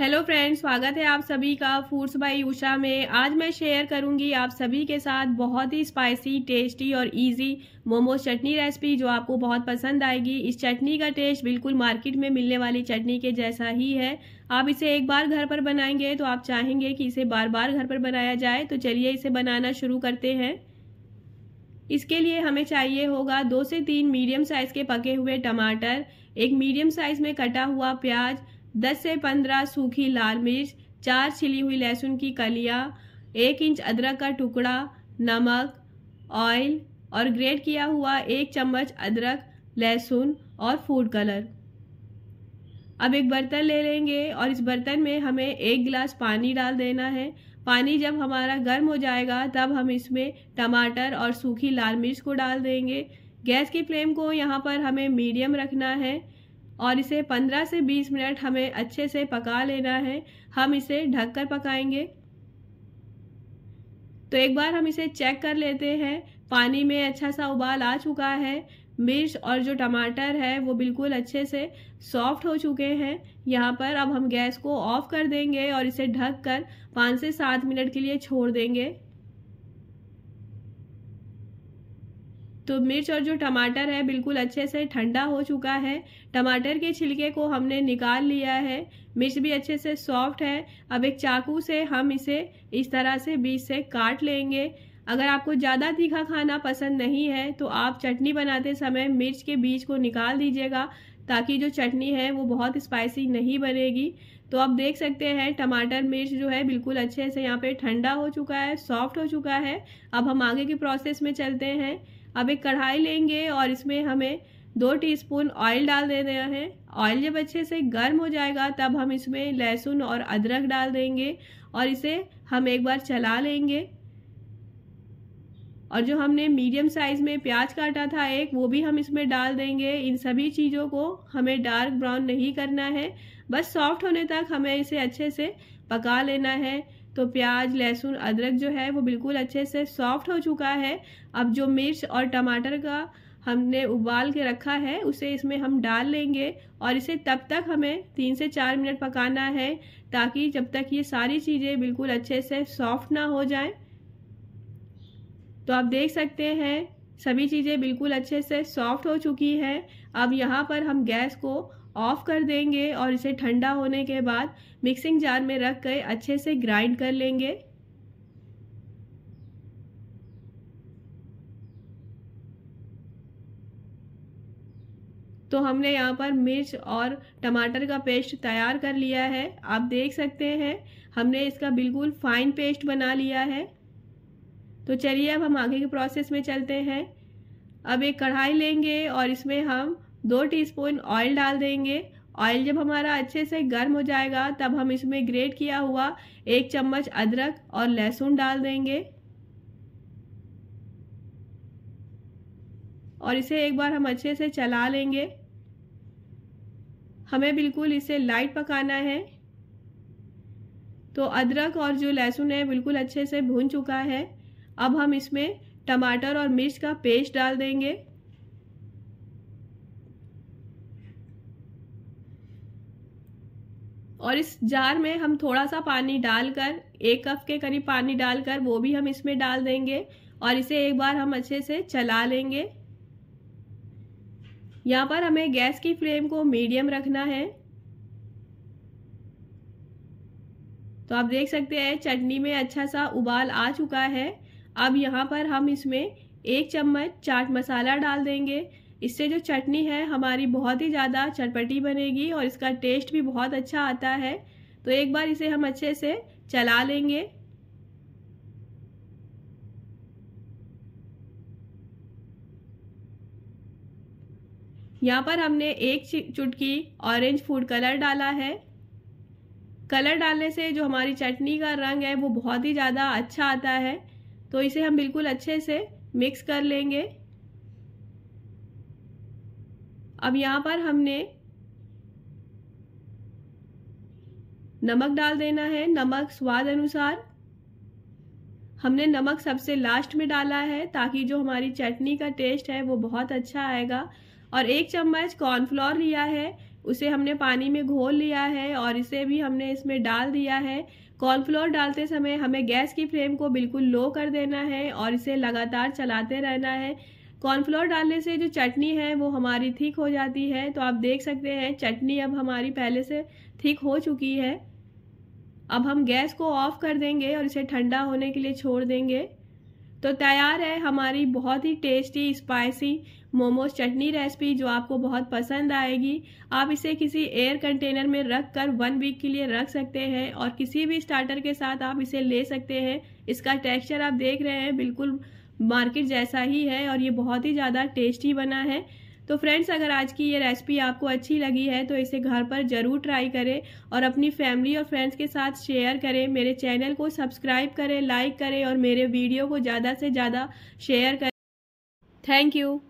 hello friends स्वागत है आप सभी का फूड्स बाई उषा में आज मैं शेयर करूंगी आप सभी के साथ बहुत ही स्पाइसी टेस्टी और इजी मोमो चटनी रेसिपी जो आपको बहुत पसंद आएगी इस चटनी का टेस्ट बिल्कुल मार्केट में मिलने वाली चटनी के जैसा ही है आप इसे एक बार घर पर बनाएंगे तो आप चाहेंगे कि इसे बार बार घर पर बनाया जाए तो चलिए इसे बनाना शुरू करते हैं इसके लिए हमें चाहिए होगा दो से तीन मीडियम साइज़ के पके हुए टमाटर एक मीडियम साइज़ में कटा हुआ प्याज दस से पंद्रह सूखी लाल मिर्च चार छिली हुई लहसुन की कलियां एक इंच अदरक का टुकड़ा नमक ऑयल और ग्रेट किया हुआ एक चम्मच अदरक लहसुन और फूड कलर अब एक बर्तन ले लेंगे और इस बर्तन में हमें एक गिलास पानी डाल देना है पानी जब हमारा गर्म हो जाएगा तब हम इसमें टमाटर और सूखी लाल मिर्च को डाल देंगे गैस की फ्लेम को यहाँ पर हमें मीडियम रखना है और इसे 15 से 20 मिनट हमें अच्छे से पका लेना है हम इसे ढककर पकाएंगे तो एक बार हम इसे चेक कर लेते हैं पानी में अच्छा सा उबाल आ चुका है मिर्च और जो टमाटर है वो बिल्कुल अच्छे से सॉफ्ट हो चुके हैं यहाँ पर अब हम गैस को ऑफ कर देंगे और इसे ढक कर पाँच से सात मिनट के लिए छोड़ देंगे तो मिर्च और जो टमाटर है बिल्कुल अच्छे से ठंडा हो चुका है टमाटर के छिलके को हमने निकाल लिया है मिर्च भी अच्छे से सॉफ्ट है अब एक चाकू से हम इसे इस तरह से बीज से काट लेंगे अगर आपको ज़्यादा तीखा खाना पसंद नहीं है तो आप चटनी बनाते समय मिर्च के बीज को निकाल दीजिएगा ताकि जो चटनी है वो बहुत स्पाइसी नहीं बनेगी तो आप देख सकते हैं टमाटर मिर्च जो है बिल्कुल अच्छे से यहाँ पे ठंडा हो चुका है सॉफ्ट हो चुका है अब हम आगे के प्रोसेस में चलते हैं अब एक कढ़ाई लेंगे और इसमें हमें दो टीस्पून ऑयल डाल देना है ऑयल जब अच्छे से गर्म हो जाएगा तब हम इसमें लहसुन और अदरक डाल देंगे और इसे हम एक बार चला लेंगे और जो हमने मीडियम साइज़ में प्याज काटा था एक वो भी हम इसमें डाल देंगे इन सभी चीज़ों को हमें डार्क ब्राउन नहीं करना है बस सॉफ्ट होने तक हमें इसे अच्छे से पका लेना है तो प्याज लहसुन अदरक जो है वो बिल्कुल अच्छे से सॉफ्ट हो चुका है अब जो मिर्च और टमाटर का हमने उबाल के रखा है उसे इसमें हम डाल लेंगे और इसे तब तक हमें तीन से चार मिनट पकाना है ताकि जब तक ये सारी चीज़ें बिल्कुल अच्छे से सॉफ्ट ना हो जाएं तो आप देख सकते हैं सभी चीज़ें बिल्कुल अच्छे से सॉफ्ट हो चुकी हैं अब यहाँ पर हम गैस को ऑफ़ कर देंगे और इसे ठंडा होने के बाद मिक्सिंग जार में रख कर अच्छे से ग्राइंड कर लेंगे तो हमने यहाँ पर मिर्च और टमाटर का पेस्ट तैयार कर लिया है आप देख सकते हैं हमने इसका बिल्कुल फाइन पेस्ट बना लिया है तो चलिए अब हम आगे के प्रोसेस में चलते हैं अब एक कढ़ाई लेंगे और इसमें हम दो टीस्पून ऑयल डाल देंगे ऑयल जब हमारा अच्छे से गर्म हो जाएगा तब हम इसमें ग्रेट किया हुआ एक चम्मच अदरक और लहसुन डाल देंगे और इसे एक बार हम अच्छे से चला लेंगे हमें बिल्कुल इसे लाइट पकाना है तो अदरक और जो लहसुन है बिल्कुल अच्छे से भून चुका है अब हम इसमें टमाटर और मिर्च का पेस्ट डाल देंगे और इस जार में हम थोड़ा सा पानी डालकर एक कप के करीब पानी डालकर वो भी हम इसमें डाल देंगे और इसे एक बार हम अच्छे से चला लेंगे यहाँ पर हमें गैस की फ्लेम को मीडियम रखना है तो आप देख सकते हैं चटनी में अच्छा सा उबाल आ चुका है अब यहाँ पर हम इसमें एक चम्मच चाट मसाला डाल देंगे इससे जो चटनी है हमारी बहुत ही ज़्यादा चटपटी बनेगी और इसका टेस्ट भी बहुत अच्छा आता है तो एक बार इसे हम अच्छे से चला लेंगे यहाँ पर हमने एक चुटकी ऑरेंज फूड कलर डाला है कलर डालने से जो हमारी चटनी का रंग है वो बहुत ही ज़्यादा अच्छा आता है तो इसे हम बिल्कुल अच्छे से मिक्स कर लेंगे अब यहाँ पर हमने नमक डाल देना है नमक स्वाद अनुसार हमने नमक सबसे लास्ट में डाला है ताकि जो हमारी चटनी का टेस्ट है वो बहुत अच्छा आएगा और एक चम्मच कॉर्नफ्लोर लिया है उसे हमने पानी में घोल लिया है और इसे भी हमने इसमें डाल दिया है कॉर्नफ्लोर डालते समय हमें गैस की फ्लेम को बिल्कुल लो कर देना है और इसे लगातार चलाते रहना है कॉर्नफ्लोर डालने से जो चटनी है वो हमारी थिक हो जाती है तो आप देख सकते हैं चटनी अब हमारी पहले से थिक हो चुकी है अब हम गैस को ऑफ कर देंगे और इसे ठंडा होने के लिए छोड़ देंगे तो तैयार है हमारी बहुत ही tasty spicy momos chutney recipe जो आपको बहुत पसंद आएगी आप इसे किसी एयर कंटेनर में रख कर वन वीक के लिए रख सकते हैं और किसी भी स्टार्टर के साथ आप इसे ले सकते हैं इसका टेक्सचर आप देख रहे हैं बिल्कुल मार्केट जैसा ही है और ये बहुत ही ज़्यादा टेस्टी बना है तो फ्रेंड्स अगर आज की ये रेसिपी आपको अच्छी लगी है तो इसे घर पर ज़रूर ट्राई करें और अपनी फैमिली और फ्रेंड्स के साथ शेयर करें मेरे चैनल को सब्सक्राइब करें लाइक करें और मेरे वीडियो को ज़्यादा से ज़्यादा शेयर करें थैंक यू